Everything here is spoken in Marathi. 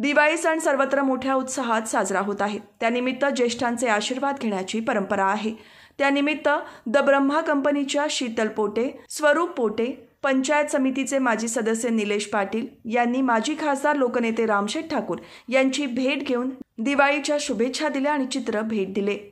दिवाळी सण सर्वत्र मोठ्या उत्साहात साजरा होत आहे त्यानिमित्त ज्येष्ठांचे आशीर्वाद घेण्याची परंपरा आहे त्यानिमित्त द ब्रह्मा कंपनीच्या शीतल पोटे स्वरूप पोटे पंचायत समितीचे माजी सदस्य निलेश पाटील यांनी माजी खासदार लोकनेते रामशेठ ठाकूर यांची भेट घेऊन दिवाळीच्या शुभेच्छा दिल्या आणि चित्र भेट दिले